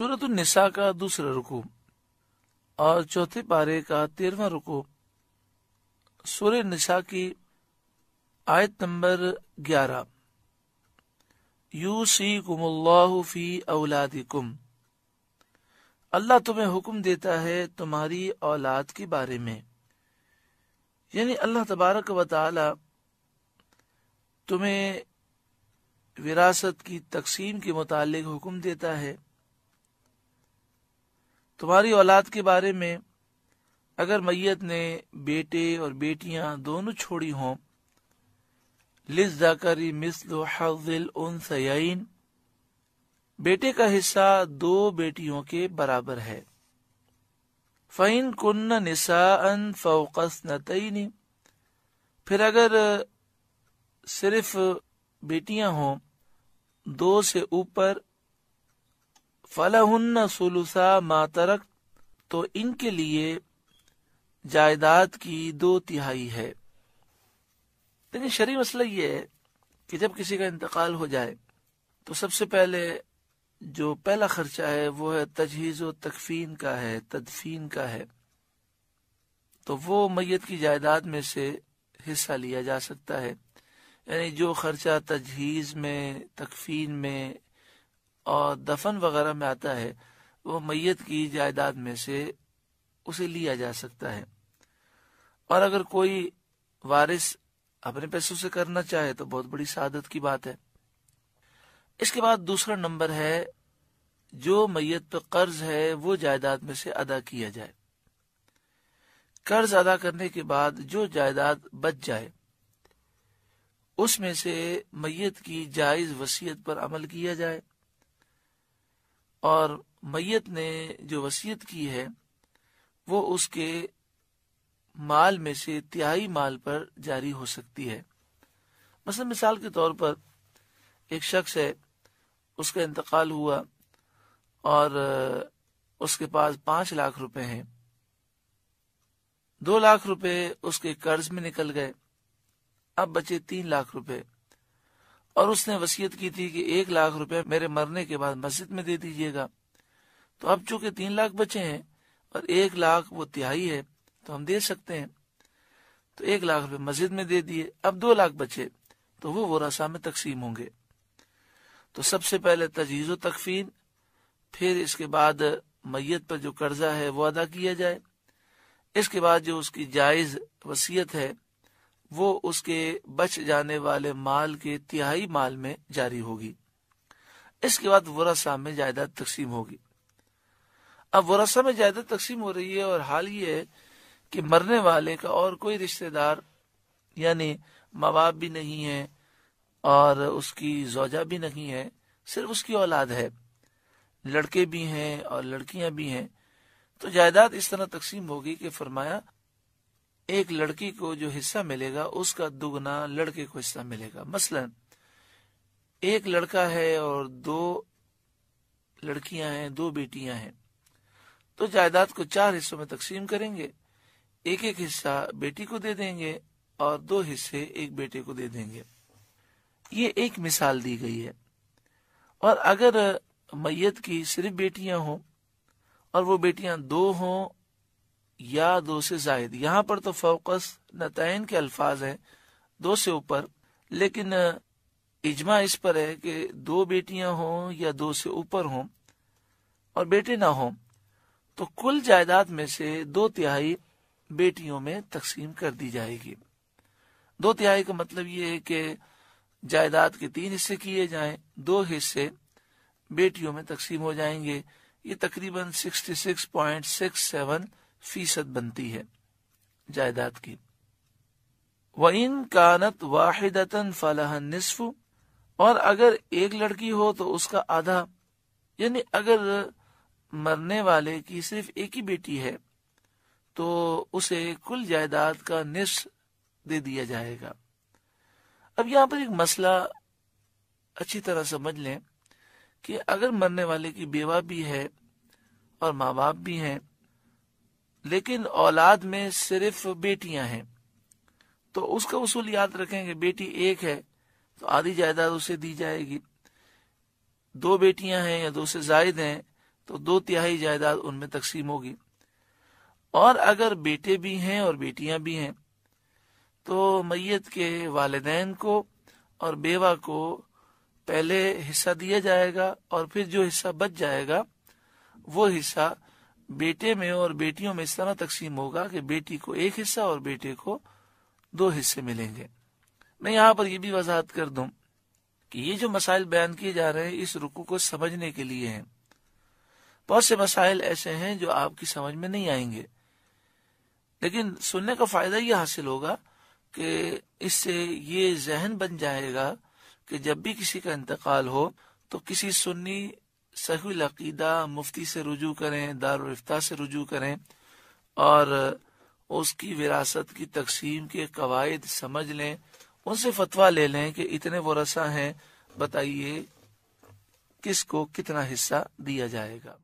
सूरत तो निशा का दूसरा रुकू और चौथे पारे का तेरवा रुकू सूर्य निशा की आयत नंबर ग्यारह यू सी औलादी कुम अल्लाह तुम्हें हुक्म देता है तुम्हारी औलाद के बारे में यानी अल्लाह तबारक व तुम्हें विरासत की तकसीम के मुतालिक हुक्म देता है तुम्हारी औलाद के बारे में अगर मैयत ने बेटे और बेटियां दोनों छोड़ी हों लिजाकारी मिसल उन सयाइन बेटे का हिस्सा दो बेटियों के बराबर है फ़ैन कुन्न निसाअन न नतनी फिर अगर सिर्फ बेटियां हों दो से ऊपर फलहन्न सुलुसा मातरक तो इनके लिए जायदाद की दो तिहाई है लेकिन शरी मसला ये है कि जब किसी का इंतकाल हो जाए तो सबसे पहले जो पहला खर्चा है वो है तजहीज़ व तकफीन का है तदफीन का है तो वो मैत की जायदाद में से हिस्सा लिया जा सकता है यानी जो खर्चा तजहीज़ में तकफीन में और दफन वगैरह में आता है वो मैयत की जायदाद में से उसे लिया जा सकता है और अगर कोई वारिस अपने पैसों से करना चाहे तो बहुत बड़ी सादत की बात है इसके बाद दूसरा नंबर है जो मैयत पर कर्ज है वो जायदाद में से अदा किया जाए कर्ज अदा करने के बाद जो जायदाद बच जाए उसमें से मैयत की जायज वसीयत पर अमल किया जाए और मैयत ने जो वसीयत की है वो उसके माल में से तिहाई माल पर जारी हो सकती है मसल मिसाल के तौर पर एक शख्स है उसका इंतकाल हुआ और उसके पास पांच लाख रुपए हैं दो लाख रुपए उसके कर्ज में निकल गए अब बचे तीन लाख रुपए और उसने वसीयत की थी कि एक लाख रुपया मेरे मरने के बाद मस्जिद में दे दीजिएगा तो अब चूंकि तीन लाख बचे हैं और एक लाख वो तिहाई है तो हम दे सकते हैं तो एक लाख रुपए मस्जिद में दे दिए अब दो लाख बचे तो वो रसा में तकसीम होंगे तो सबसे पहले तजीज़ तकफीन फिर इसके बाद मैय पर जो कर्जा है वो अदा किया जाए इसके बाद जो उसकी जायज वसीयत है वो उसके बच जाने वाले माल के तिहाई माल में जारी होगी इसके बाद वरसा में जायदाद तकसीम होगी अब वरसा में जायदाद तकसीम हो रही है और हाल ये है कि मरने वाले का और कोई रिश्तेदार यानी माँ बाप भी नहीं है और उसकी जोजा भी नहीं है सिर्फ उसकी औलाद है लड़के भी हैं और लड़कियां भी हैं तो जायदाद इस तरह तकसीम होगी कि फरमाया एक लड़की को जो हिस्सा मिलेगा उसका दुगना लड़के को हिस्सा मिलेगा मसलन एक लड़का है और दो लड़कियां हैं दो बेटियां हैं तो जायदाद को चार हिस्सों में तकसीम करेंगे एक एक हिस्सा बेटी को दे देंगे और दो हिस्से एक बेटे को दे देंगे ये एक मिसाल दी गई है और अगर मैयत की सिर्फ बेटियां हों और वो बेटियां दो हों या दो से जायद यहाँ पर तो फोकस नतयन के अल्फाज है दो से ऊपर लेकिन इजमा इस पर है कि दो बेटियां हों या दो से ऊपर हों और बेटे ना हों तो कुल जायदाद में से दो तिहाई बेटियों में तकसीम कर दी जाएगी दो तिहाई का मतलब ये है कि जायदाद के तीन हिस्से किए जाएं, दो हिस्से बेटियों में तकसीम हो जाएंगे ये तकरीबन सिक्सटी सिक्स सिक्स सेवन फीसद बनती है जायदाद की व इन कानत वाहिदतन फलाह निसफ और अगर एक लड़की हो तो उसका आधा यानी अगर मरने वाले की सिर्फ एक ही बेटी है तो उसे कुल जायदाद का निस दे दिया जाएगा अब यहाँ पर एक मसला अच्छी तरह समझ लें कि अगर मरने वाले की बेवा भी है और माँ बाप भी हैं लेकिन औलाद में सिर्फ बेटियां हैं तो उसका उसूल याद रखेंगे बेटी एक है तो आधी जायदाद उसे दी जाएगी दो बेटियां हैं या दो से जायद हैं तो दो तिहाई जायदाद उनमें तकसीम होगी और अगर बेटे भी हैं और बेटियां भी हैं तो मैत के वालदेन को और बेवा को पहले हिस्सा दिया जाएगा और फिर जो हिस्सा बच जाएगा वो हिस्सा बेटे में और बेटियों में इस तरह तकसीम होगा कि बेटी को एक हिस्सा और बेटे को दो हिस्से मिलेंगे मैं यहाँ पर यह भी वजाहत कर दूं कि ये जो मसाइल बयान किए जा रहे हैं इस रुकू को समझने के लिए हैं बहुत से मसाइल ऐसे हैं जो आपकी समझ में नहीं आएंगे लेकिन सुनने का फायदा ये हासिल होगा कि इससे ये जहन बन जाएगा कि जब भी किसी का इंतकाल हो तो किसी सुन्नी सहुल अकीदा मुफ्ती से रुजू करें दारफ्ता से रुजू करें और उसकी विरासत की तकसीम के कवायद समझ लें उनसे फतवा ले लें कि इतने रसा हैं बताइए किसको कितना हिस्सा दिया जाएगा